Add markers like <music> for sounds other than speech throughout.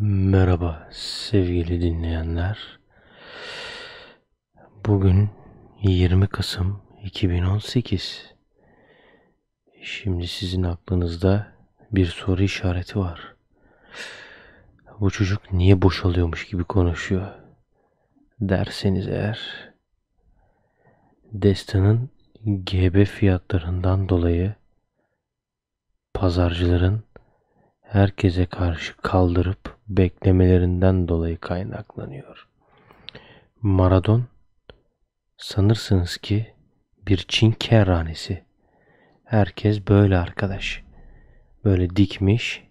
Merhaba sevgili dinleyenler. Bugün 20 Kasım 2018. Şimdi sizin aklınızda bir soru işareti var. Bu çocuk niye boşalıyormuş gibi konuşuyor? Derseniz eğer Desta'nın GB fiyatlarından dolayı pazarcıların herkese karşı kaldırıp beklemelerinden dolayı kaynaklanıyor. Maradon sanırsınız ki bir Çin kerhanesi. Herkes böyle arkadaş. Böyle dikmiş.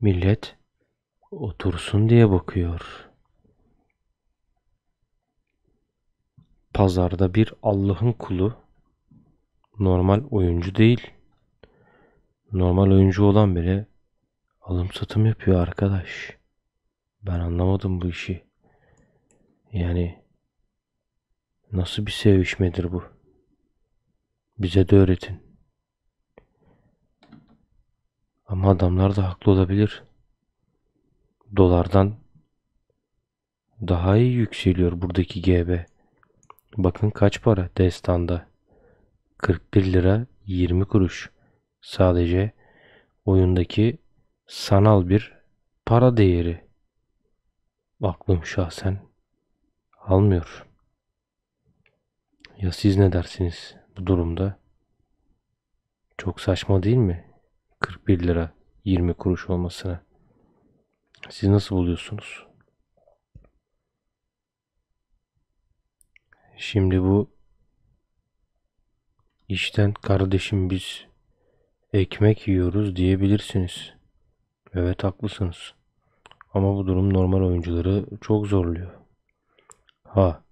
Millet otursun diye bakıyor. Pazarda bir Allah'ın kulu normal oyuncu değil. Normal oyuncu olan bile Alım satım yapıyor arkadaş. Ben anlamadım bu işi. Yani nasıl bir sevişmedir bu? Bize de öğretin. Ama adamlar da haklı olabilir. Dolardan daha iyi yükseliyor buradaki GB. Bakın kaç para destanda. 41 lira 20 kuruş. Sadece oyundaki sanal bir para değeri aklım şahsen almıyor. Ya siz ne dersiniz bu durumda? Çok saçma değil mi? 41 lira 20 kuruş olmasına. Siz nasıl buluyorsunuz? Şimdi bu işten kardeşim biz ekmek yiyoruz diyebilirsiniz. Evet haklısınız. Ama bu durum normal oyuncuları çok zorluyor. Ha.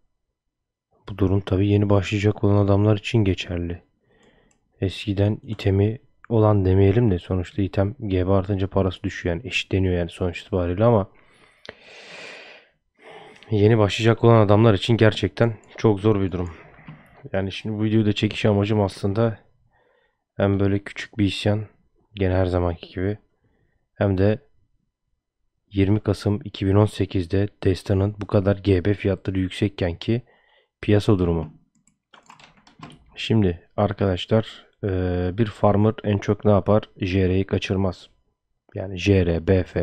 Bu durum tabi yeni başlayacak olan adamlar için geçerli. Eskiden itemi olan demeyelim de sonuçta item GB artınca parası düşüyor. Yani eşitleniyor yani sonuç itibariyle ama yeni başlayacak olan adamlar için gerçekten çok zor bir durum. Yani şimdi bu videoda çekiş amacım aslında hem böyle küçük bir isyan gene her zamanki gibi hem de 20 Kasım 2018'de Desta'nın bu kadar GB fiyatları yüksekken ki piyasa durumu. Şimdi arkadaşlar e, bir farmer en çok ne yapar? JR'yi kaçırmaz. Yani JR, BF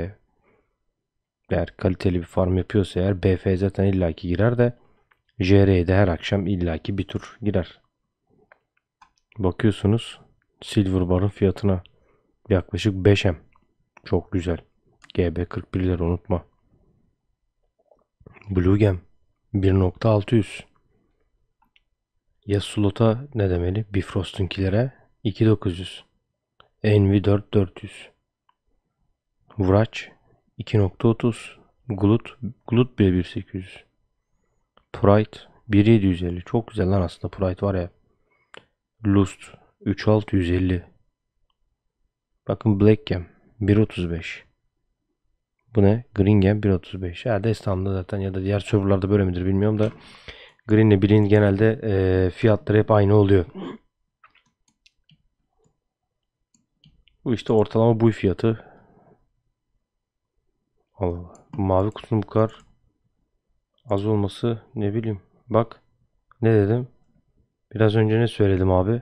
eğer kaliteli bir farm yapıyorsa eğer BF zaten illaki girer de JR'ye de her akşam illaki bir tur girer. Bakıyorsunuz Silver Bar'ın fiyatına yaklaşık 5M. Çok güzel. GB41'leri unutma. Bluegem 1.600 Yes Slot'a ne demeli? Bifrost'unkilere 2900 Envy 4400 Vraç 2.30 Glut Glut 1.800. Pride 1.750 Çok güzel lan aslında Pride var ya Lust 3.650 Bakın Black Gem 1.35 Bu ne? Greengen 1.35 Ha Destan'da zaten ya da diğer serverlarda böyle midir bilmiyorum da Green'le ile genelde e, fiyatları hep aynı oluyor. Bu işte ortalama bu fiyatı. Allah Allah. Mavi kutunun bu kadar az olması ne bileyim. Bak ne dedim. Biraz önce ne söyledim abi.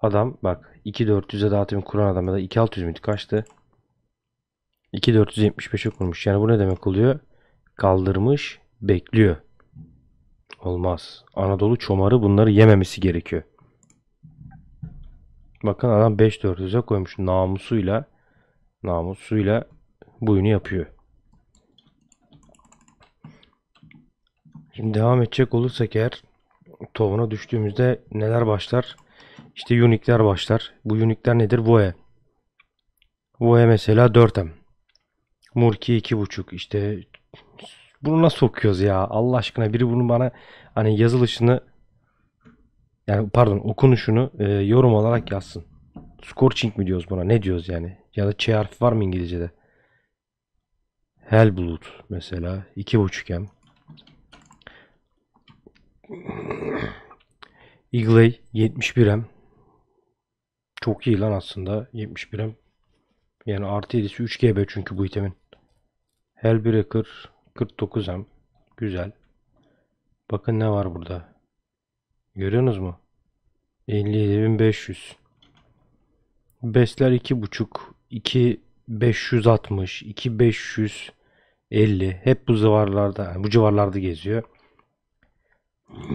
Adam bak 2400'e dağıtım kuran adam ya da 2600 müydü kaçtı? 2475'e kurmuş. Yani bu ne demek oluyor? Kaldırmış, bekliyor. Olmaz. Anadolu çomarı bunları yememesi gerekiyor. Bakın adam 5400'e koymuş namusuyla namusuyla buyunu yapıyor. Şimdi devam edecek olursak eğer tovuna düştüğümüzde neler başlar? İşte unikler başlar. Bu unikler nedir? Voe. Voe mesela 4M. Murki iki buçuk işte bunu nasıl okuyoruz ya Allah aşkına biri bunu bana hani yazılışını yani pardon okunuşunu e, yorum olarak yazsın. Scorching mi diyoruz buna ne diyoruz yani ya da Ç harfi var mı İngilizce'de? Hellblut mesela iki buçuk m <clears throat> Igley 71M çok iyi lan aslında 71M yani artı 7'si 3GB çünkü bu itemin. Her bir acre 49 hem. Güzel. Bakın ne var burada. Görüyorsunuz mu? 57500. Besler 2.5, 2560, 2550 hep bu civarlarda, yani bu civarlarda geziyor. <clears throat>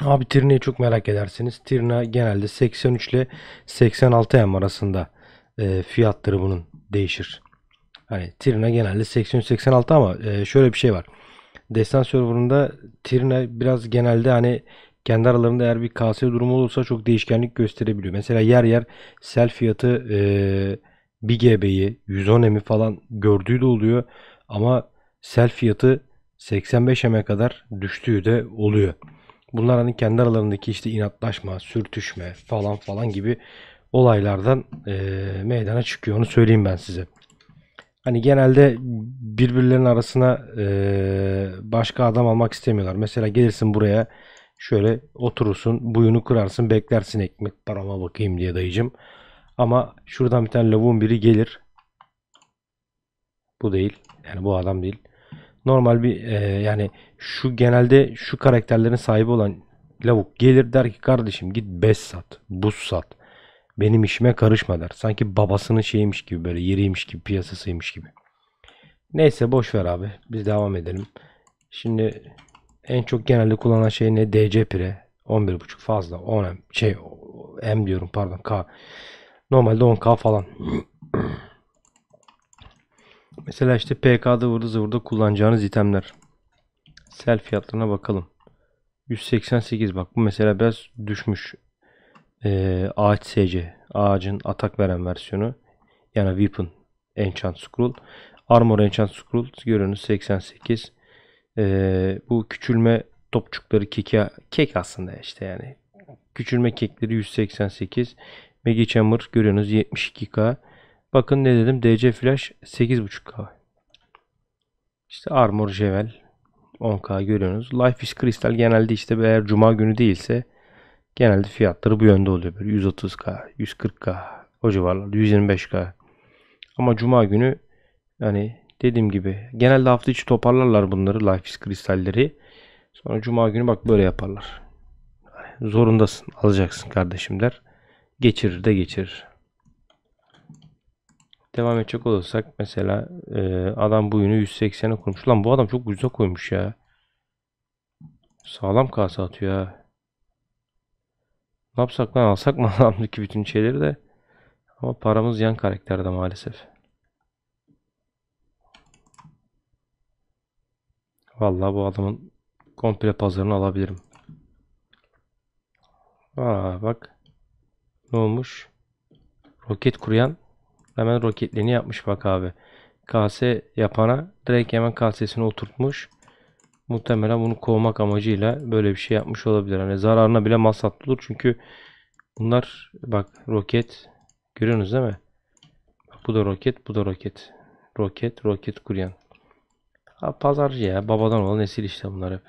Abi Tirna'yı çok merak edersiniz. Tirna genelde 83 ile 86 M arasında e, fiyatları bunun değişir. Hani Tirna genelde 80-86 ama e, şöyle bir şey var. Destan serverında Tirna biraz genelde hani kendi aralarında eğer bir kase durumu olursa çok değişkenlik gösterebiliyor. Mesela yer yer sel fiyatı e, 1 GB'yi 110 M'i falan gördüğü de oluyor. Ama sel fiyatı 85 M'e kadar düştüğü de oluyor. Bunlar hani kendi aralarındaki işte inatlaşma, sürtüşme falan falan gibi olaylardan e, meydana çıkıyor. Onu söyleyeyim ben size hani genelde birbirlerinin arasına e, başka adam almak istemiyorlar. Mesela gelirsin buraya şöyle oturursun, buyunu kırarsın, beklersin ekmek parama bakayım diye dayıcım. Ama şuradan bir tane lavuğun biri gelir. Bu değil. Yani bu adam değil. Normal bir e, yani şu genelde şu karakterlerin sahibi olan lavuk gelir der ki kardeşim git bez sat, buz sat. Benim işime karışma der. Sanki babasının şeymiş gibi böyle yeriymiş gibi piyasasıymış gibi. Neyse boş ver abi. Biz devam edelim. Şimdi en çok genelde kullanılan şey ne? DC pire. 11.5 fazla. 10 M. Şey M diyorum pardon K. Normalde 10K falan. <clears throat> Mesela işte PK'da vurdu zıvırda kullanacağınız itemler. Sel fiyatlarına bakalım. 188 bak bu mesela biraz düşmüş e, ee, ağaç SC, ağacın atak veren versiyonu. Yani weapon, enchant scroll. Armor enchant scroll görünüz 88. E, ee, bu küçülme topçukları keke, kek aslında işte yani. Küçülme kekleri 188. Mega Chamber görüyorsunuz 72K. Bakın ne dedim DC Flash 8.5K. İşte Armor Jevel 10K görüyorsunuz. Life is Crystal genelde işte eğer cuma günü değilse genelde fiyatları bu yönde oluyor. Böyle 130K, 140K o civarlarda 125K. Ama cuma günü yani dediğim gibi genelde hafta içi toparlarlar bunları Life's is kristalleri. Sonra cuma günü bak böyle yaparlar. zorundasın alacaksın kardeşim der. Geçirir de geçirir. Devam edecek olursak mesela e, adam bu yünü 180'e koymuş. Lan bu adam çok güzel koymuş ya. Sağlam kasa atıyor ha. Ne yapsak lan alsak mı <laughs> adamdaki bütün şeyleri de. Ama paramız yan karakterde maalesef. Vallahi bu adamın komple pazarını alabilirim. Aa bak. Ne olmuş? Roket kuruyan hemen roketlerini yapmış bak abi. Kase yapana direkt hemen kasesini oturtmuş muhtemelen bunu kovmak amacıyla böyle bir şey yapmış olabilir. Hani zararına bile masraf olur. Çünkü bunlar bak roket görüyorsunuz değil mi? Bak, bu da roket, bu da roket. Roket, roket kuryan. Ha, pazarcı ya. Babadan olan nesil işte bunlar hep.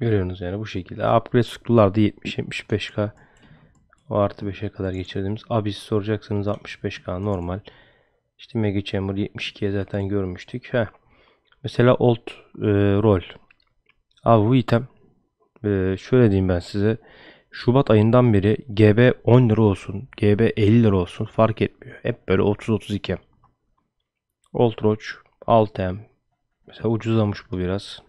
Görüyorsunuz yani bu şekilde. Upgrade sıklılarda 70-75k. O artı 5'e kadar geçirdiğimiz. Abis soracaksınız 65k normal. İşte Mega Chamber 72'ye zaten görmüştük. Heh. Mesela alt e, rol. Abi bu item e, şöyle diyeyim ben size. Şubat ayından beri GB 10 lira olsun, GB 50 lira olsun fark etmiyor. Hep böyle 30-32. Old Roach, m. Mesela ucuzlamış bu biraz.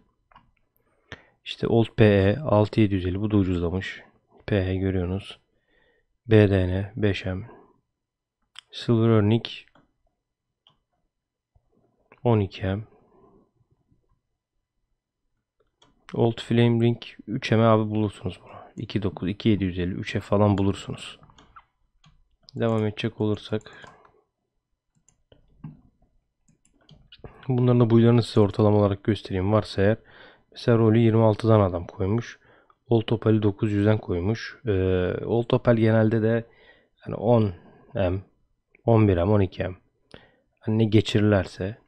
İşte Old PE 6750 bu da ucuzlamış. PE görüyorsunuz. BDN 5M. Silver Örnik 12M. Old Flame Ring 3 m abi bulursunuz bunu. 29, 2750, 3'e falan bulursunuz. Devam edecek olursak. Bunların da boylarını size ortalama olarak göstereyim. Varsa eğer. Mesela rolü 26'dan adam koymuş. Old Opel'i 900'den koymuş. Ee, Old topel genelde de yani 10M, 11M, 12M. Hani ne geçirirlerse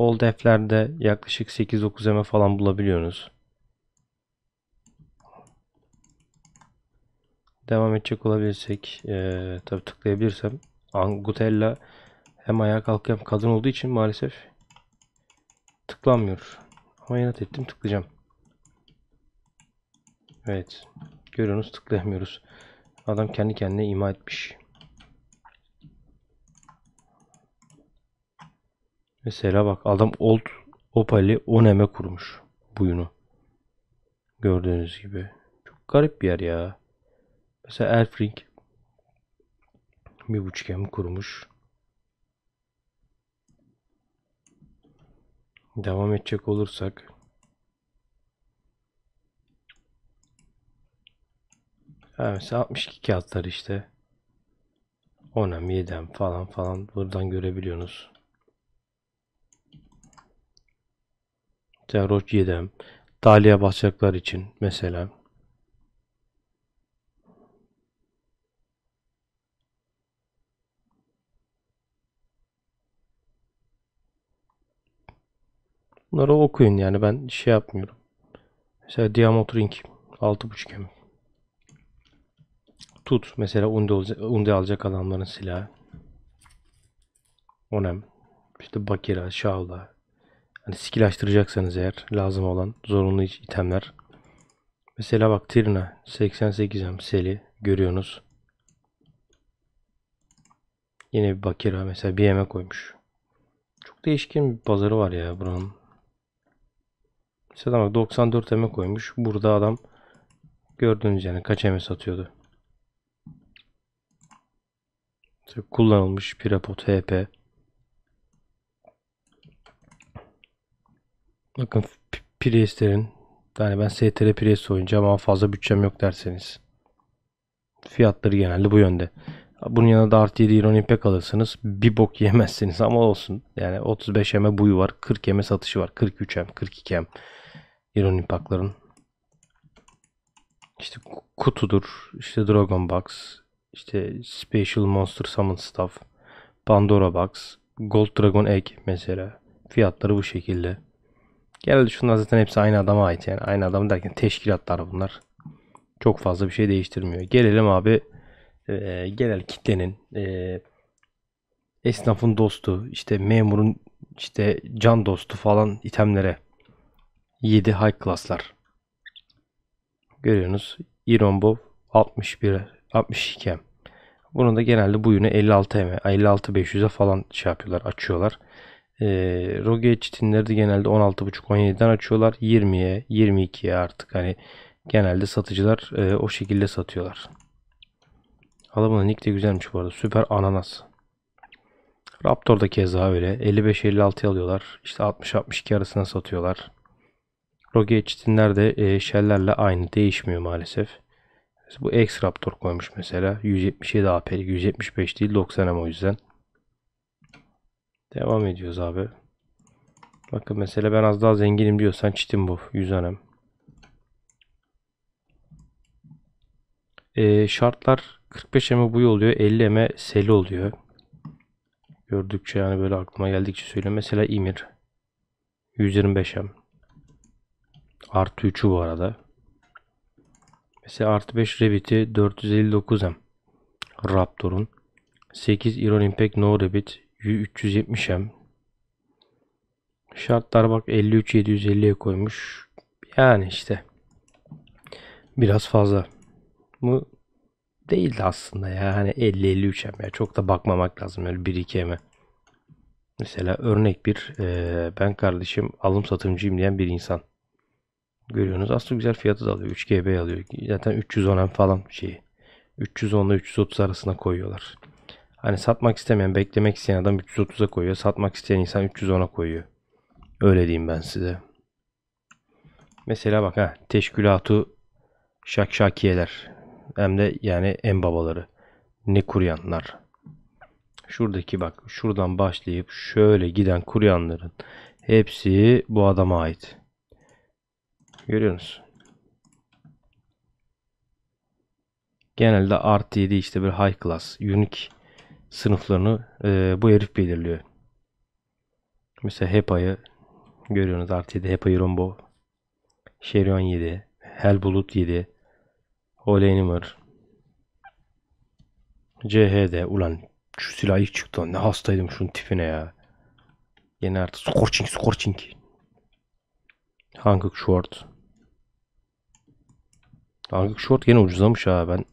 Old F'lerde yaklaşık 8-9 eme falan bulabiliyorsunuz. Devam edecek olabilirsek e, tabi tıklayabilirsem Angutella hem ayağa kalkıp hem kadın olduğu için maalesef tıklanmıyor. Ama yanıt ettim tıklayacağım. Evet. Görüyorsunuz tıklayamıyoruz. Adam kendi kendine ima etmiş. Mesela bak adam Old Opal'i oneme kurmuş buyunu Gördüğünüz gibi. Çok garip bir yer ya. Mesela Elfring bir buçuk M kurmuş. Devam edecek olursak Ha mesela 62 kağıtlar işte. 10M, 7M falan falan buradan görebiliyorsunuz. Terroç yedem. Taliye basacaklar için mesela. Bunları okuyun yani ben şey yapmıyorum. Mesela Diamond Ring 6.5 mm. Tut mesela unde, unde alacak adamların silahı. Onem. İşte Bakira, Şavla, Hani skill açtıracaksanız eğer lazım olan zorunlu itemler. Mesela bak Tirna 88M seli görüyorsunuz. Yine bir Bakira mesela bir yeme koymuş. Çok değişkin bir pazarı var ya buranın. Mesela bak 94 eme koymuş. Burada adam gördüğünüz yani kaç eme satıyordu. Kullanılmış Pirapot HP. Bakın Priest'lerin yani ben STR Priest oynayacağım ama fazla bütçem yok derseniz. Fiyatları genelde bu yönde. Bunun yanında da artı 7 Iron Impact alırsınız. Bir bok yemezsiniz ama olsun. Yani 35 eme buyu var. 40 eme satışı var. 43 em 42 em Iron Impact'ların. İşte kutudur. işte Dragon Box. işte Special Monster Summon Stuff, Pandora Box. Gold Dragon Egg mesela. Fiyatları bu şekilde. Genelde şunlar zaten hepsi aynı adama ait yani. Aynı adam derken teşkilatlar bunlar. Çok fazla bir şey değiştirmiyor. Gelelim abi e, genel kitlenin e, esnafın dostu işte memurun işte can dostu falan itemlere 7 high class'lar. Görüyorsunuz Ironbow 61 62 bunu da genelde bu yünü 56 M 56 500'e falan şey yapıyorlar açıyorlar. E, ee, Rogier çitinleri de genelde 16.5-17'den açıyorlar. 20'ye 22'ye artık hani genelde satıcılar e, o şekilde satıyorlar. Adamın nick de güzelmiş bu arada. Süper ananas. Raptor da keza öyle. 55-56 alıyorlar. İşte 60-62 arasına satıyorlar. Rogier çitinler de e, şellerle aynı değişmiyor maalesef. Mesela bu X Raptor koymuş mesela. 177 AP'lik 175 değil 90 ama o yüzden. Devam ediyoruz abi. Bakın mesela ben az daha zenginim diyorsan çitim bu. Yüzhanem. Ee, şartlar 45 eme bu oluyor. 50 eme seli oluyor. Gördükçe yani böyle aklıma geldikçe söylüyorum. Mesela İmir. 125 em. Artı 3'ü bu arada. Mesela artı 5 Revit'i 459 em. Raptor'un. 8 Iron Impact No Revit 370M. Şartlar bak 53 750'ye koymuş. Yani işte biraz fazla mı değildi aslında ya. Hani 50 53 em ya. Çok da bakmamak lazım öyle 1 2 eme. Mesela örnek bir e, ben kardeşim alım satımcıyım diyen bir insan. Görüyorsunuz aslında güzel fiyatı da alıyor. 3 GB alıyor. Zaten 310 em falan şeyi. 310 ile 330 arasında koyuyorlar. Hani satmak istemeyen, beklemek isteyen adam 330'a koyuyor. Satmak isteyen insan 310'a koyuyor. Öyle diyeyim ben size. Mesela bak ha teşkülatu şakşakiyeler. Hem de yani en babaları. Ne kuryanlar. Şuradaki bak şuradan başlayıp şöyle giden kuryanların hepsi bu adama ait. Görüyorsunuz. Genelde artı 7 işte bir high class, unique sınıflarını e, bu herif belirliyor. Mesela HEPA'yı görüyorsunuz artı 7 HEPA Rombo Şerion 7 Hel bulut 7 Olenimer CHD ulan şu silah ilk çıktı ne hastaydım şunun tipine ya. Yeni artık scorching scorching. Hankook short. Hankook short yine ucuzlamış ha ben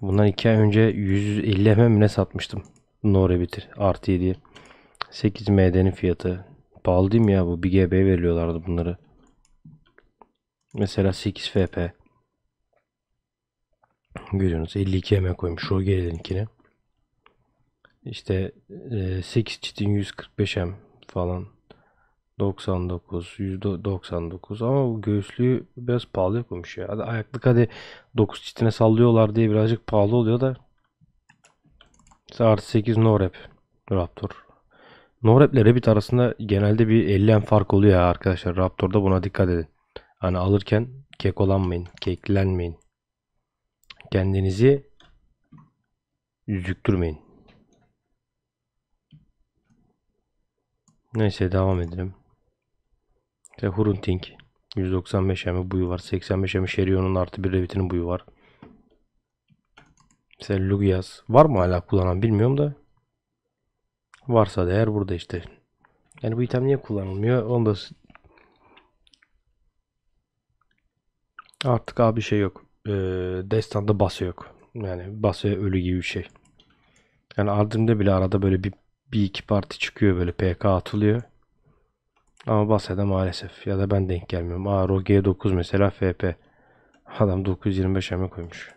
Bundan 2 ay önce 150 mm ne satmıştım. Norebit'ir artı 7. 8 MD'nin fiyatı. Pahalı değil mi ya bu? 1 GB veriyorlardı bunları. Mesela 8 FP. Görüyorsunuz 52 mm koymuş o gelininkini. İşte 8 e, çitin 145 m falan. 99 %99 ama bu göğüslüğü biraz pahalı yapılmış ya. Hadi ayaklık hadi 9 çitine sallıyorlar diye birazcık pahalı oluyor da. Artı 8 no rap Raptor. No rap ile Rabbit arasında genelde bir 50 en fark oluyor ya arkadaşlar. Raptor'da buna dikkat edin. Hani alırken kekolanmayın, keklenmeyin. Kendinizi yüzüktürmeyin. Neyse devam edelim. İşte Hurunting. 195 emi buyu var. 85 emi Şerion'un artı bir Revit'in buyu var. Mesela Lugias. Var mı hala kullanan bilmiyorum da. Varsa değer burada işte. Yani bu item niye kullanılmıyor? Onda artık abi şey yok. Ee, destanda bası yok. Yani bası ölü gibi bir şey. Yani ardımda bile arada böyle bir, bir iki parti çıkıyor böyle PK atılıyor. Ama Basra'da maalesef ya da ben denk gelmiyorum. Aa Rogi'ye 9 mesela FP. Adam 925 eme koymuş.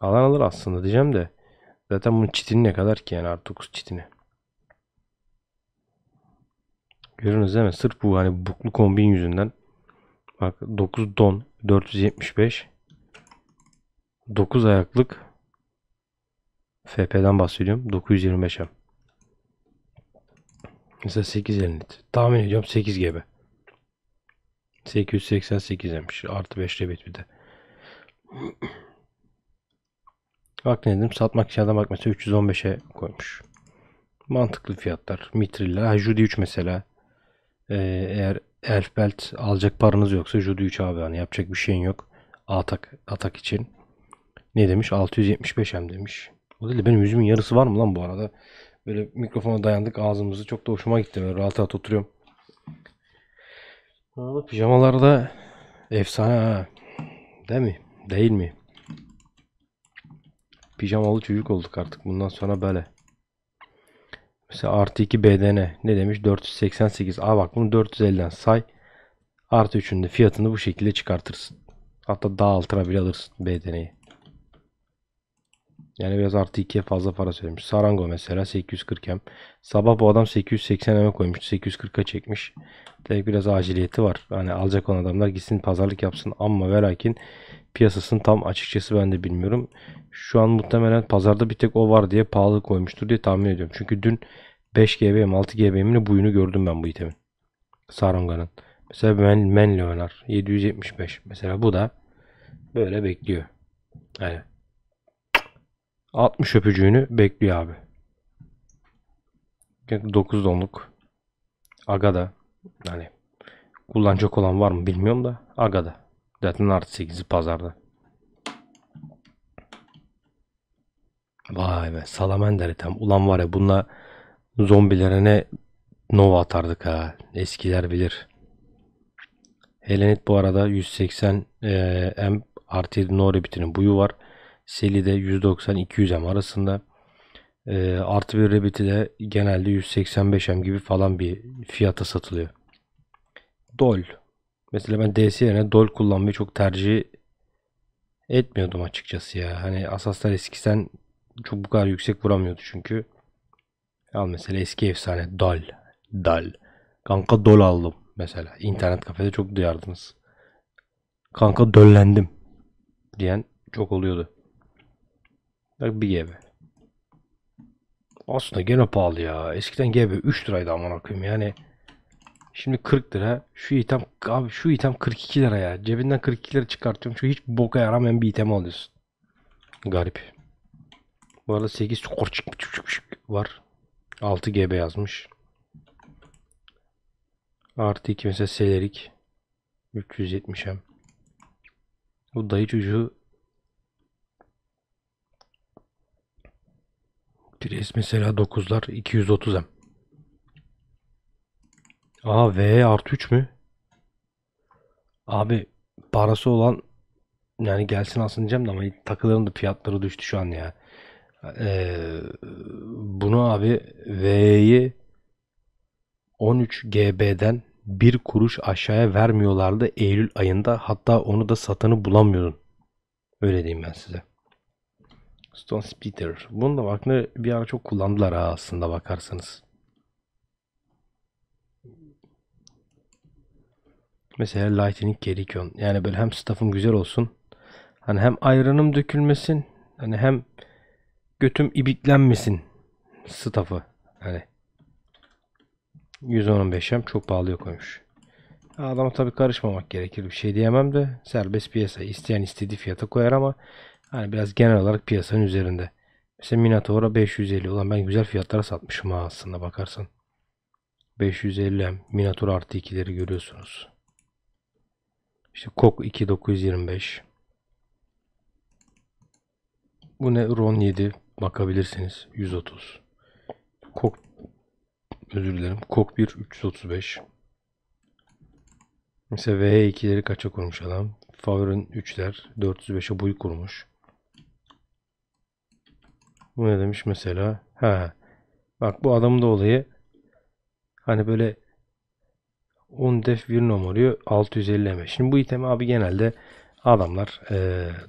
Alan alır aslında diyeceğim de. Zaten bunun çitini ne kadar ki yani artı 9 çitini. Görünüz değil mi? Sırf bu hani buklu kombin yüzünden. Bak 9 don 475. 9 ayaklık FP'den bahsediyorum. 925 hem. Mesela 850 litre. Tahmin ediyorum 8 GB. 888 demiş. Artı 5 rebit bir de. <clears throat> Bak ne dedim. Satmak için adam bak mesela 315'e koymuş. Mantıklı fiyatlar. Mitriller. Ha Judy 3 mesela. Ee, eğer Elf Belt alacak paranız yoksa Judy 3 abi. Hani yapacak bir şeyin yok. Atak, atak için. Ne demiş? 675 hem demiş. O değil de benim yüzümün yarısı var mı lan bu arada? Böyle mikrofona dayandık ağzımızı. Çok da hoşuma gitti. Böyle rahat rahat oturuyorum. Valla pijamalar da efsane ha. Değil mi? Değil mi? Pijamalı çocuk olduk artık. Bundan sonra böyle. Mesela artı 2 BDN ne demiş? 488. Aa bak bunu 450'den say. Artı 3'ünde fiyatını bu şekilde çıkartırsın. Hatta daha altına bile alırsın BDN'yi. Yani biraz artı 2'ye fazla para söylemiş. Sarango mesela 840 hem. Sabah bu adam 880 eme koymuş. 840'a çekmiş. Demek biraz aciliyeti var. Hani alacak olan adamlar gitsin pazarlık yapsın. Ama ve lakin piyasasını tam açıkçası ben de bilmiyorum. Şu an muhtemelen pazarda bir tek o var diye pahalı koymuştur diye tahmin ediyorum. Çünkü dün 5 GBM 6 GBM'in bu yünü gördüm ben bu itemin. Saranga'nın. Mesela Men, Men 775. Mesela bu da böyle bekliyor. Yani 60 öpücüğünü bekliyor abi. 9 donluk Agada hani kullanacak olan var mı bilmiyorum da Agada. Zaten artı 8'i pazarda. Vay be Salamander tam ulan var ya bununla zombilerine Nova atardık ha. Eskiler bilir. Helenit bu arada 180 e, M artı 7 no rebitinin buyu var. Seli de 190-200M arasında. E, artı bir Rabbit'i de genelde 185M gibi falan bir fiyata satılıyor. Dol. Mesela ben DS yerine Dol kullanmayı çok tercih etmiyordum açıkçası ya. Hani Asaslar eskiden çok bu kadar yüksek vuramıyordu çünkü. Al mesela eski efsane Dol. Dol. Kanka Dol aldım mesela. İnternet kafede çok duyardınız. Kanka döllendim diyen çok oluyordu. Bir GB. Aslında gene pahalı ya. Eskiden GB 3 liraydı aman koyayım yani. Şimdi 40 lira. Şu item abi şu item 42 lira ya. Cebinden 42 lira çıkartıyorum. Şu hiç boka yaramayan bir item alıyorsun. Garip. Bu arada 8 korçuk var. 6 GB yazmış. Artı 2 mesela selerik. 370 hem. Bu dayı çocuğu Pres mesela 9'lar 230M. A V artı 3 mü? Abi parası olan yani gelsin alsın diyeceğim de ama takıların da fiyatları düştü şu an ya. Ee, bunu abi V'yi 13 GB'den bir kuruş aşağıya vermiyorlardı Eylül ayında. Hatta onu da satanı bulamıyordun. Öyle diyeyim ben size. Stone Splitter. Bunu da bak ne bir ara çok kullandılar ha aslında bakarsanız. Mesela Lightning Gericon. Yani böyle hem staff'ım güzel olsun. Hani hem ayranım dökülmesin. Hani hem götüm ibiklenmesin staff'ı. Hani 115 hem çok pahalı koymuş. Adama tabii karışmamak gerekir. Bir şey diyemem de serbest piyasa. isteyen istediği fiyata koyar ama Hani biraz genel olarak piyasanın üzerinde. Mesela Minotaur'a 550. olan ben güzel fiyatlara satmışım aslında bakarsan. 550 hem Minotaur artı 2'leri görüyorsunuz. İşte Kok 2925. Bu ne? Ron 7 bakabilirsiniz. 130. Kok özür dilerim. Kok 1 335. Mesela VH2'leri kaça kurmuş adam? Favorin 3'ler 405'e boy kurmuş. Bu ne demiş mesela? Ha. Bak bu adamın da olayı hani böyle 10 def bir numarıyor 650 m. Şimdi bu item abi genelde adamlar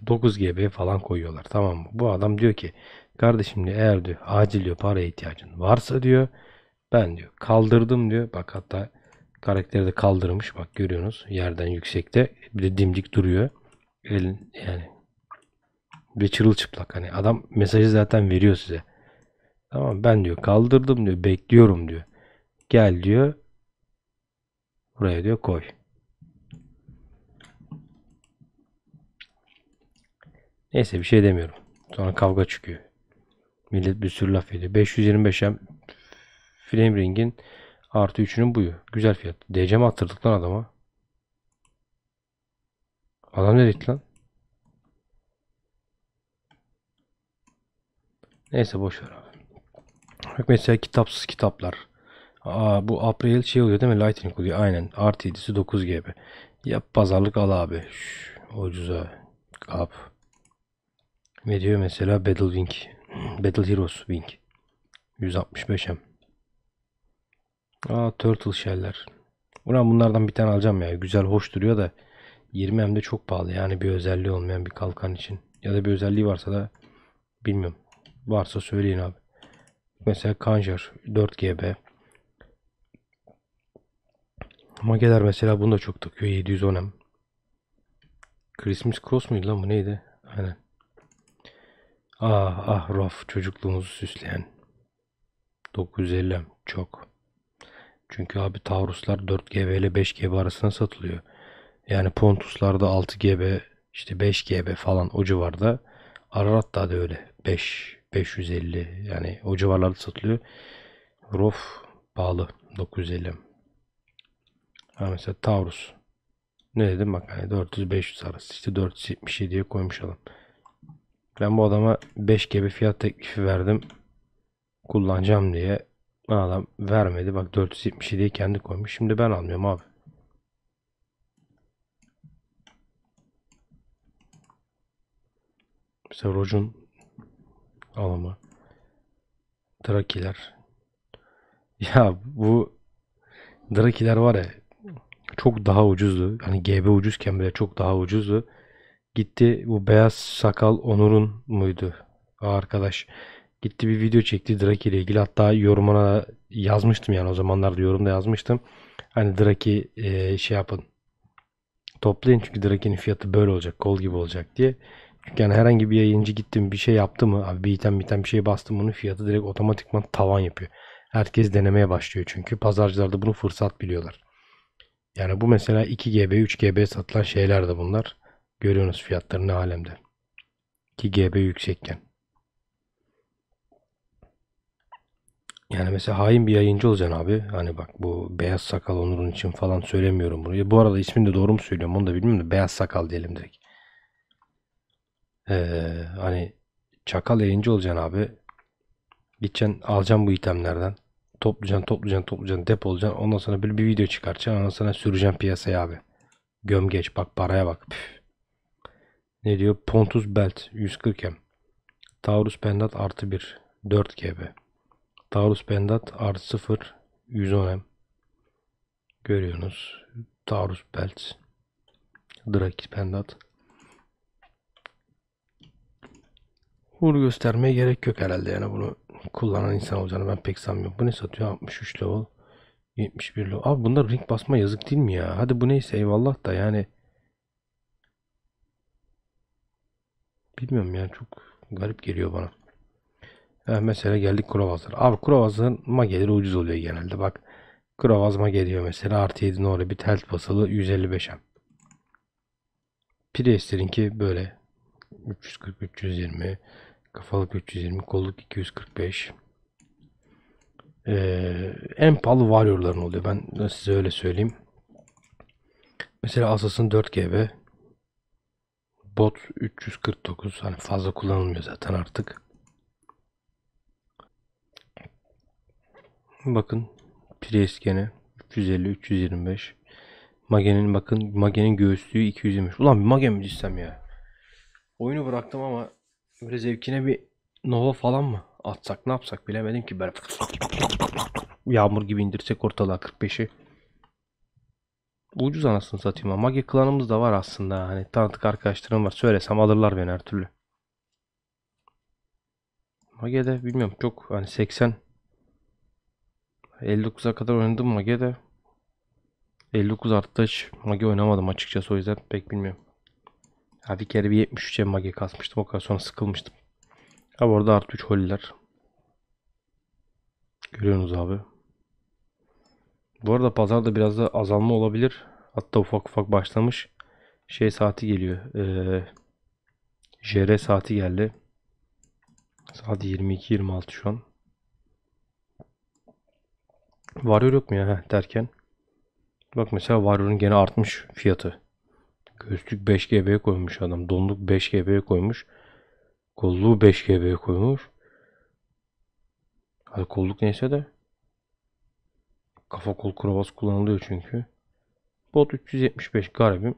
e, 9 GB falan koyuyorlar. Tamam mı? Bu adam diyor ki kardeşim diyor, eğer diyor acil diyor para ihtiyacın varsa diyor ben diyor kaldırdım diyor. Bak hatta karakteri de kaldırmış. Bak görüyorsunuz yerden yüksekte. Bir de dimdik duruyor. el yani ve çıplak hani adam mesajı zaten veriyor size. Tamam ben diyor kaldırdım diyor bekliyorum diyor. Gel diyor. Buraya diyor koy. Neyse bir şey demiyorum. Sonra kavga çıkıyor. Millet bir sürü laf ediyor. 525 hem frame ring'in artı 3'ünün buyu. Güzel fiyat. DC mi attırdık lan adama? Adam ne dedi lan? Neyse boş ver abi. Bak mesela kitapsız kitaplar. Aa, bu April şey oluyor değil mi? Lightning oluyor. Aynen. Artı 7'si 9 GB. Yap pazarlık al abi. Şş, ucuza. Kap. Ne diyor mesela Battle Wing. <clears throat> Battle Heroes Wing. 165M. Aa Turtle Shell'ler. Ulan bunlardan bir tane alacağım ya. Güzel hoş duruyor da 20 hem de çok pahalı. Yani bir özelliği olmayan bir kalkan için. Ya da bir özelliği varsa da bilmiyorum varsa söyleyin abi. Mesela Kanjar 4GB. Mageler mesela bunu da çok takıyor. 710 M. Christmas Cross muydu lan bu neydi? Aynen. Ah ah Raf çocukluğumuzu süsleyen. 950 M çok. Çünkü abi Tauruslar 4GB ile 5GB arasında satılıyor. Yani Pontuslarda 6GB işte 5GB falan o civarda. Ararat da öyle 5 550 yani o civarlarda satılıyor. Rof pahalı 950. Ha mesela Taurus. Ne dedim bak hani 400-500 arası işte 477'ye koymuş adam. Ben bu adama 5 gibi fiyat teklifi verdim. Kullanacağım diye. Adam vermedi. Bak 477'ye kendi koymuş. Şimdi ben almıyorum abi. Mesela Roj'un Alama. Drakiler. <laughs> Ya bu Drakiler var ya çok daha ucuzdu. Hani GB ucuzken bile çok daha ucuzdu. Gitti bu beyaz sakal Onur'un muydu? Arkadaş gitti bir video çekti Draki ile ilgili. Hatta yorumuna yazmıştım yani o zamanlarda yorumda yazmıştım. Hani Draki e, şey yapın. Toplayın çünkü Draki'nin fiyatı böyle olacak. Kol gibi olacak diye. Yani herhangi bir yayıncı gittim bir şey yaptı mı abi bir item biten bir şey bastım bunun fiyatı direkt otomatikman tavan yapıyor. Herkes denemeye başlıyor çünkü pazarcılar da bunu fırsat biliyorlar. Yani bu mesela 2 GB 3 GB satılan şeyler de bunlar. Görüyorsunuz fiyatlarını alemde. 2 GB yüksekken. Yani mesela hain bir yayıncı olacaksın abi. Hani bak bu beyaz sakal Onur'un için falan söylemiyorum bunu. Bu arada ismini de doğru mu söylüyorum onu da bilmiyorum da beyaz sakal diyelim direkt. Ee, hani çakal yayıncı olacaksın abi. Gideceksin alacaksın bu itemlerden. Toplayacaksın toplayacaksın toplayacaksın depolayacaksın. Ondan sonra böyle bir video çıkartacaksın. Ondan sonra süreceksin piyasaya abi. Gömgeç bak paraya bak. Püf. Ne diyor? Pontus Belt 140 M. Taurus Pendat artı 1. 4 GB. Taurus Pendat artı 0. 110 M. Görüyorsunuz. Taurus Belt. Drake Pendat. Uğur göstermeye gerek yok herhalde yani bunu kullanan insan olacağını ben pek sanmıyorum. Bu ne satıyor? 63 level. 71 level. Abi bunlar ring basma yazık değil mi ya? Hadi bu neyse eyvallah da yani. Bilmiyorum yani çok garip geliyor bana. Ha, eh, mesela geldik krovazlara. Abi krovazlarıma gelir ucuz oluyor genelde bak. Krovazma geliyor mesela artı 7 oraya bir telt basılı 155 hem. Priest'inki böyle 340 320 Kafalık 320, kolluk 245. Ee, en pahalı varyorların oluyor. Ben size öyle söyleyeyim. Mesela Asas'ın 4 GB. Bot 349. Hani fazla kullanılmıyor zaten artık. Bakın Prius gene 350 325. Magen'in bakın Magen'in göğüslüğü 225. Ulan bir Magen mi ya? Oyunu bıraktım ama Böyle zevkine bir Nova falan mı? Atsak ne yapsak bilemedim ki ben. Yağmur gibi indirsek ortalığa 45'i. Ucuz anasını satayım ama Magi klanımız da var aslında. Hani tanıtık arkadaşlarım var. Söylesem alırlar beni her türlü. Mage'de bilmiyorum çok hani 80 59'a kadar oynadım Mage'de. 59 artış Mage oynamadım açıkçası o yüzden pek bilmiyorum. Ha bir kere bir 73'e magi kasmıştım. O kadar sonra sıkılmıştım. Ha bu arada artı 3 holiler. Görüyorsunuz abi. Bu arada pazarda biraz da azalma olabilir. Hatta ufak ufak başlamış. Şey saati geliyor. Ee, JR saati geldi. Saat 22-26 şu an. Varıyor yok mu ya Heh, derken. Bak mesela Warrior'un gene artmış fiyatı. Göğüslük 5 GB'ye koymuş adam. Donluk 5 GB'ye koymuş. Kolluğu 5 GB'ye koymuş. Hadi kolluk neyse de. Kafa kol krovası kullanılıyor çünkü. Bot 375 garibim.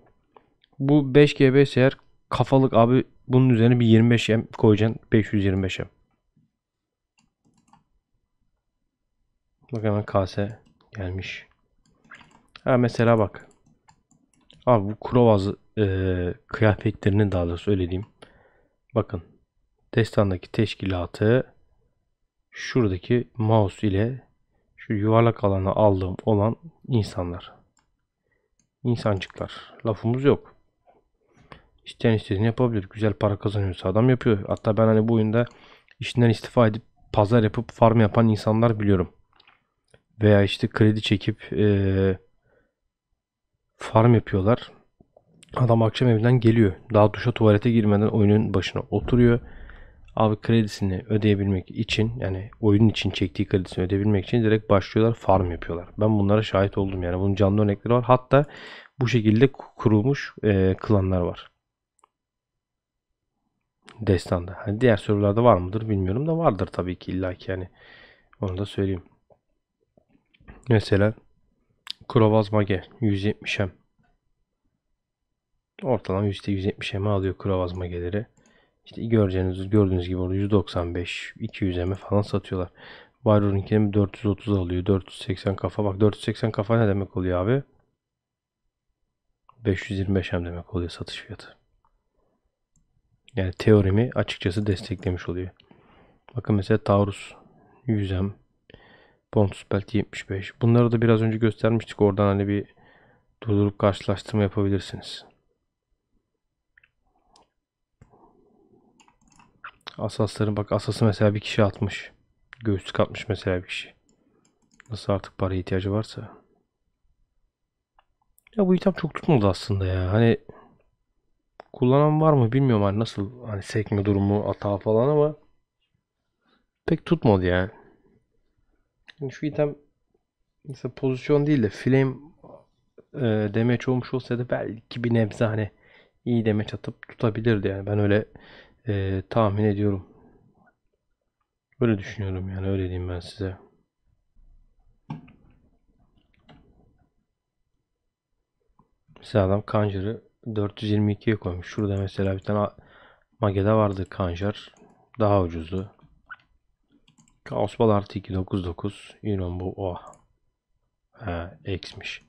Bu 5 GB seher kafalık abi bunun üzerine bir 25 M koyacaksın. 525 M. Bak hemen kase gelmiş. Ha mesela bak. Abi bu Krovaz e, kıyafetlerini daha da söyleyeyim. Bakın. Destan'daki teşkilatı şuradaki mouse ile şu yuvarlak alanı aldığım olan insanlar. İnsancıklar. Lafımız yok. İsteyen istediğini yapabilir. Güzel para kazanıyorsa adam yapıyor. Hatta ben hani bu oyunda işinden istifa edip pazar yapıp farm yapan insanlar biliyorum. Veya işte kredi çekip eee farm yapıyorlar. Adam akşam evinden geliyor. Daha duşa tuvalete girmeden oyunun başına oturuyor. Abi kredisini ödeyebilmek için yani oyun için çektiği kredisini ödeyebilmek için direkt başlıyorlar farm yapıyorlar. Ben bunlara şahit oldum yani bunun canlı örnekleri var. Hatta bu şekilde kurulmuş e, klanlar var. Destanda. Hani diğer sorularda var mıdır bilmiyorum da vardır tabii ki illaki yani. Onu da söyleyeyim. Mesela Krovaz Mage 170M. Ortalama %170M'e alıyor Krovaz Mage'leri. İşte göreceğiniz, gördüğünüz gibi orada 195, 200 M falan satıyorlar. Byron'unkini 430 alıyor. 480 kafa. Bak 480 kafa ne demek oluyor abi? 525 M demek oluyor satış fiyatı. Yani teorimi açıkçası desteklemiş oluyor. Bakın mesela Taurus 100 M Pontus belki 75. Bunları da biraz önce göstermiştik. Oradan hani bir durdurup karşılaştırma yapabilirsiniz. Asasların bak asası mesela bir kişi atmış. Göğüslük atmış mesela bir kişi. Nasıl artık para ihtiyacı varsa. Ya bu hitap çok tutmadı aslında ya. Hani kullanan var mı bilmiyorum hani nasıl hani sekme durumu hata falan ama pek tutmadı yani. Şimdi şu item mesela pozisyon değil de flame e, demeç olmuş olsaydı belki bir nebze hani iyi demeç atıp tutabilirdi yani ben öyle e, tahmin ediyorum. böyle düşünüyorum yani öyle diyeyim ben size. Mesela adam Kanjar'ı 422'ye koymuş. Şurada mesela bir tane Mage'de vardı Kanjar. Daha ucuzdu. Kaos bal artı 2 9 9. Yunan bu o. Oh. eksmiş.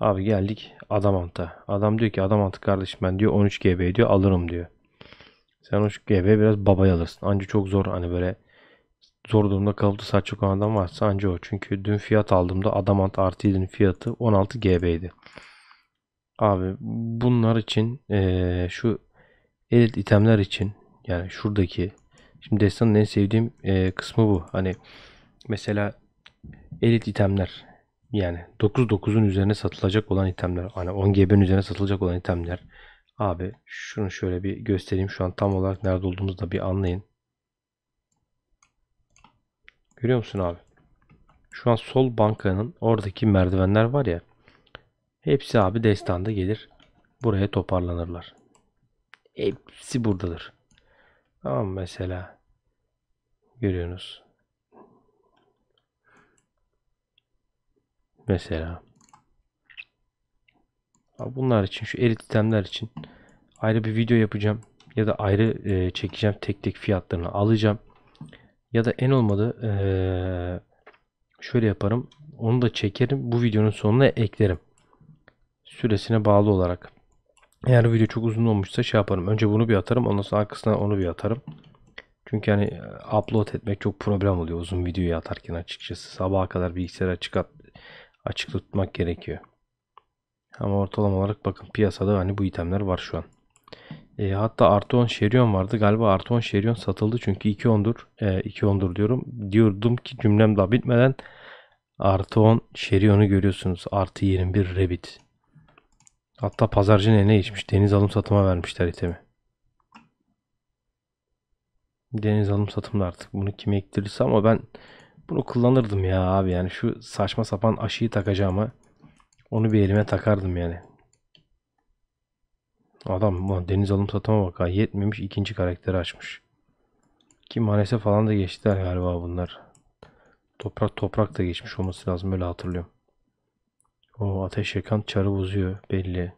Abi geldik Adamant'a. Adam diyor ki Adamant kardeşim ben diyor 13 GB diyor alırım diyor. Sen 13 GB biraz babayı alırsın. Anca çok zor hani böyle zor durumda kalıp da saç çok adam varsa anca o. Çünkü dün fiyat aldığımda Adamant artı 7'nin fiyatı 16 GB'ydi. Abi bunlar için ee, şu edit itemler için yani şuradaki Şimdi destanın en sevdiğim e, kısmı bu. Hani mesela elit itemler yani 9-9'un üzerine satılacak olan itemler. Hani 10 GB'nin üzerine satılacak olan itemler. Abi şunu şöyle bir göstereyim. Şu an tam olarak nerede olduğumuzu da bir anlayın. Görüyor musun abi? Şu an sol bankanın oradaki merdivenler var ya. Hepsi abi destanda gelir. Buraya toparlanırlar. Hepsi buradadır. Tamam mesela. Görüyorsunuz. Mesela. Bunlar için şu elit itemler için ayrı bir video yapacağım. Ya da ayrı e, çekeceğim tek tek fiyatlarını alacağım. Ya da en olmadı e, şöyle yaparım. Onu da çekerim. Bu videonun sonuna eklerim. Süresine bağlı olarak. Eğer video çok uzun olmuşsa şey yaparım. Önce bunu bir atarım. Ondan sonra arkasına onu bir atarım. Çünkü hani upload etmek çok problem oluyor uzun videoyu atarken açıkçası. Sabaha kadar bilgisayarı açık, at, açık tutmak gerekiyor. Ama ortalama olarak bakın piyasada hani bu itemler var şu an. E, hatta artı 10 şerion vardı. Galiba artı 10 şerion satıldı çünkü 2 ondur. E, 2 ondur diyorum. Diyordum ki cümlem daha bitmeden artı 10 şeriyonu görüyorsunuz. Artı 21 Rebit. Hatta pazarcı ne ne içmiş? Deniz alım satıma vermişler itemi. Deniz alım satımda artık. Bunu kime ektirirse ama ben bunu kullanırdım ya abi yani şu saçma sapan aşıyı takacağıma onu bir elime takardım yani. Adam deniz alım satıma bak ha yetmemiş ikinci karakteri açmış. Ki maalesef falan da geçtiler galiba bunlar. Toprak toprak da geçmiş olması lazım böyle hatırlıyorum. O ateş yakan çarı bozuyor belli.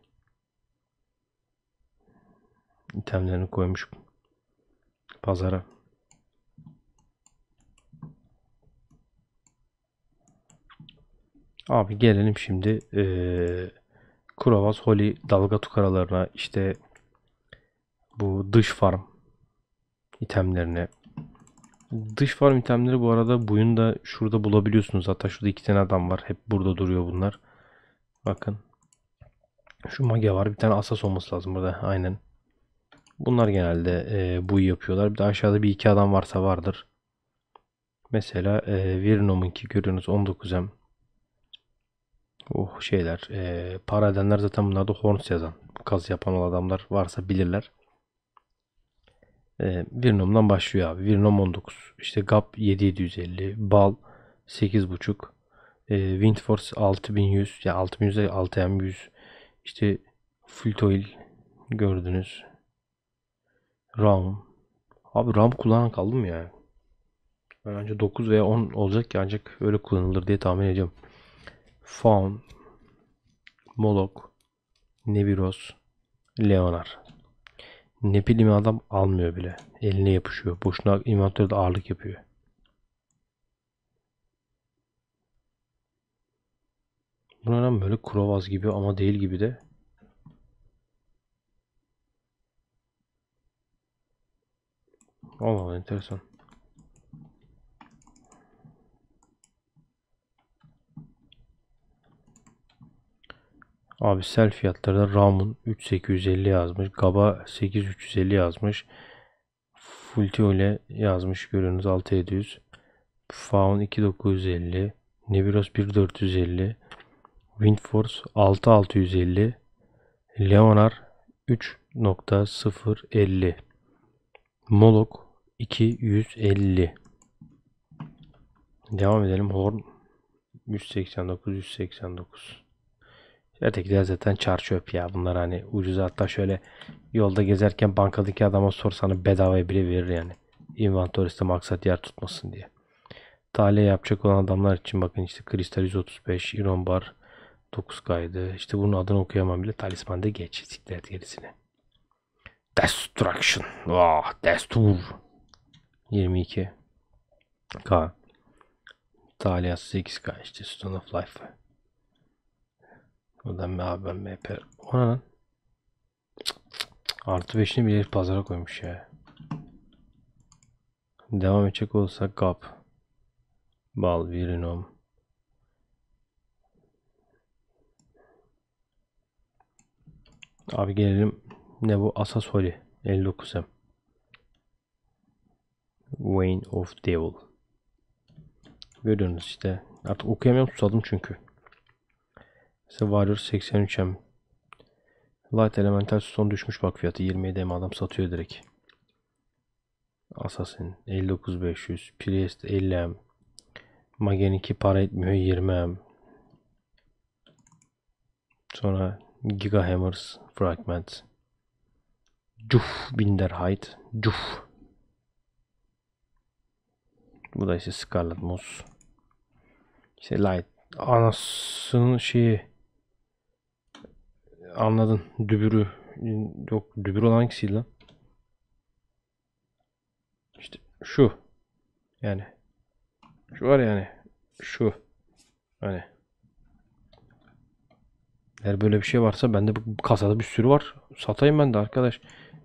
İtemlerini koymuş pazara. Abi gelelim şimdi ee, Kuravas Holy dalga tukaralarına işte bu dış farm itemlerine. Dış farm itemleri bu arada buyun da şurada bulabiliyorsunuz. Hatta şurada iki tane adam var. Hep burada duruyor bunlar. Bakın. Şu mage var. Bir tane asas olması lazım burada. Aynen. Bunlar genelde e, bu yapıyorlar. Bir de aşağıda bir iki adam varsa vardır. Mesela e, Virnom'unki görüyorsunuz 19M. Oh şeyler. E, para edenler zaten bunlarda Horns yazan. Kaz yapan adamlar varsa bilirler. E, Virnom'dan başlıyor abi. Virnom 19. İşte GAP 7750. Bal 8.5 e, Windforce 6100 ya 6100 e 6M100 işte Fultoil gördünüz. RAM. Abi RAM kullanan kaldım ya. Ben önce 9 veya 10 olacak ki ancak öyle kullanılır diye tahmin ediyorum. Faun, Molok, Neviros, Leonar. Ne bileyim adam almıyor bile. Eline yapışıyor. Boşuna inventörde ağırlık yapıyor. Bu ne böyle krovaz gibi ama değil gibi de. Allah Allah enteresan. Abi sel fiyatları Ramun 3850 yazmış. Gaba 8350 yazmış. Fultiole yazmış. görüyorsunuz 6700. Faun 2950. Nebiros 1450. Windforce 6650 Leonar 3.050 Molok 250 Devam edelim. Horn 189 189 Ötekiler zaten çarçöp ya. Bunlar hani ucuz hatta şöyle yolda gezerken bankadaki adama sorsanı bedavaya bile verir yani. İnventöriste maksat yer tutmasın diye. Tale yapacak olan adamlar için bakın işte Kristal 135, Iron Bar, 9 kaydı İşte bunun adını okuyamam bile. talisman Talisman'da geç. Siklet gerisini. Destruction. Ah, oh, destur. 22 K. Talia 8K işte Stone of Life. Buradan abi ben MP. Ona lan. Artı 5'ini bile pazara koymuş ya. Devam edecek olursak GAP. Bal, Virinom. Abi gelelim. Ne bu? Asasori. 59M. Wayne of Devil. Görüyorsunuz işte. Artık okuyamıyorum susadım çünkü. Mesela Warrior 83M. Light Elemental son düşmüş bak fiyatı. 27 M adam satıyor direkt. Assassin 59500. Priest 50M. Magen 2 para etmiyor 20M. Sonra Gigahammers Fragment Cuf Binderheit Cuf Bu da işte Scarlet Moss İşte Light Anasının şeyi Anladın dübürü Yok dübür olan hangisiydi lan İşte şu Yani Şu var yani Şu Hani eğer böyle bir şey varsa bende kasada bir sürü var. Satayım ben de arkadaş.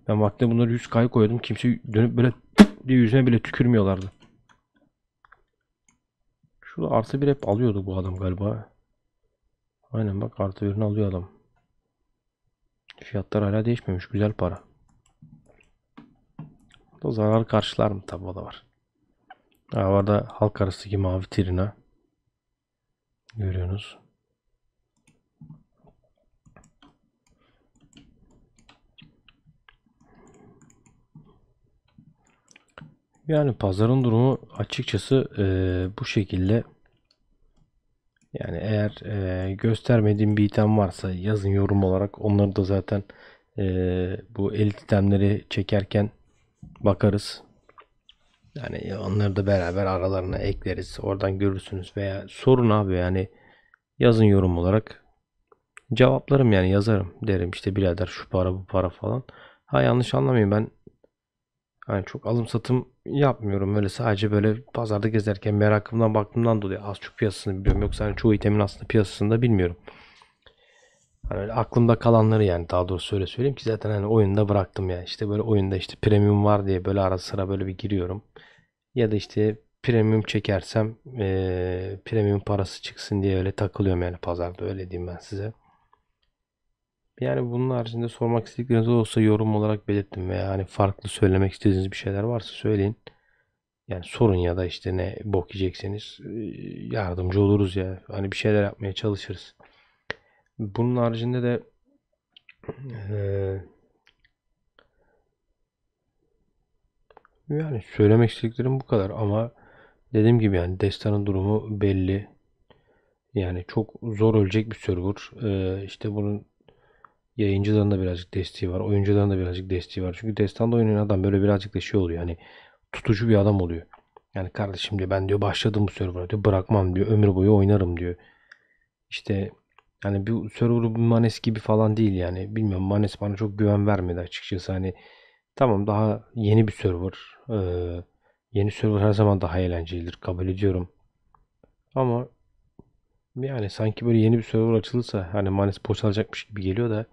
Ben vakti bunları 100 kay koyuyordum. Kimse dönüp böyle diye yüzüne bile tükürmüyorlardı. Şu artı bir hep alıyordu bu adam galiba. Aynen bak artı birini alıyor adam. Fiyatlar hala değişmemiş. Güzel para. O zarar karşılar mı? Tabi o da var. Ha, var da halk arasındaki mavi trina. Görüyorsunuz. Yani pazarın durumu açıkçası e, bu şekilde. Yani eğer e, göstermediğim bir item varsa yazın yorum olarak. Onları da zaten e, bu elit itemleri çekerken bakarız. Yani onları da beraber aralarına ekleriz. Oradan görürsünüz veya sorun abi yani yazın yorum olarak. Cevaplarım yani yazarım derim işte birader şu para bu para falan. Ha yanlış anlamayın ben yani çok alım satım yapmıyorum. Böyle sadece böyle pazarda gezerken merakımdan baktığımdan dolayı az çok piyasasını biliyorum. Yoksa hani çoğu itemin aslında piyasasını da bilmiyorum. Hani öyle aklımda kalanları yani daha doğrusu öyle söyleyeyim ki zaten hani oyunda bıraktım yani. işte böyle oyunda işte premium var diye böyle ara sıra böyle bir giriyorum. Ya da işte premium çekersem e, premium parası çıksın diye öyle takılıyorum yani pazarda öyle diyeyim ben size. Yani bunun haricinde sormak istedikleriniz olsa yorum olarak belirttim veya hani farklı söylemek istediğiniz bir şeyler varsa söyleyin. Yani sorun ya da işte ne bok yiyecekseniz e, yardımcı oluruz ya. Hani bir şeyler yapmaya çalışırız. Bunun haricinde de e, yani söylemek istediklerim bu kadar ama dediğim gibi yani destanın durumu belli. Yani çok zor ölecek bir server. Ee, işte bunun yayıncıların da birazcık desteği var. Oyuncuların da birazcık desteği var. Çünkü destanda oynayan adam böyle birazcık da şey oluyor. Yani tutucu bir adam oluyor. Yani kardeşim diyor ben diyor başladım bu server'a diyor. Bırakmam diyor. Ömür boyu oynarım diyor. İşte yani bu server bir Manes gibi falan değil yani. Bilmiyorum Manes bana çok güven vermedi açıkçası. Hani tamam daha yeni bir server. Ee, yeni server her zaman daha eğlencelidir. Kabul ediyorum. Ama yani sanki böyle yeni bir server açılırsa hani Manes boşalacakmış gibi geliyor da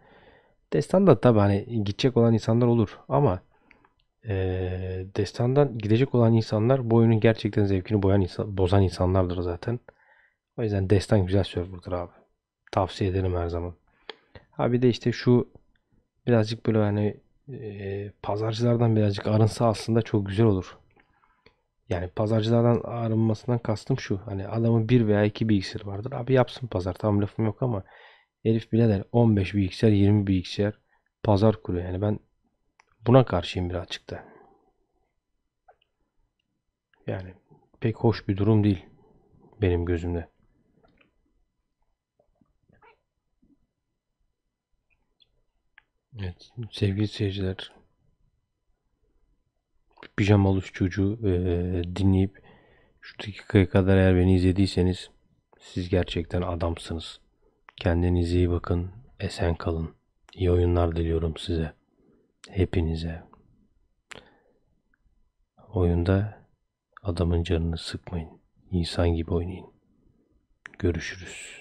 Destanda tabi hani gidecek olan insanlar olur ama e, destandan gidecek olan insanlar bu oyunun gerçekten zevkini boyan insan, bozan insanlardır zaten. O yüzden destan güzel serverdır abi. Tavsiye ederim her zaman. Ha bir de işte şu birazcık böyle hani e, pazarcılardan birazcık arınsa aslında çok güzel olur. Yani pazarcılardan arınmasından kastım şu. Hani adamın bir veya iki bilgisayarı vardır. Abi yapsın pazar. Tam lafım yok ama Herif bile 15 bilgisayar 20 bilgisayar pazar kuruyor. Yani ben buna karşıyım birazcık da. Yani pek hoş bir durum değil benim gözümde. Evet sevgili seyirciler Pijamalıç çocuğu e, e, dinleyip şu dakikaya kadar eğer beni izlediyseniz siz gerçekten adamsınız. Kendinize iyi bakın, esen kalın. İyi oyunlar diliyorum size. Hepinize. Oyunda adamın canını sıkmayın. İnsan gibi oynayın. Görüşürüz.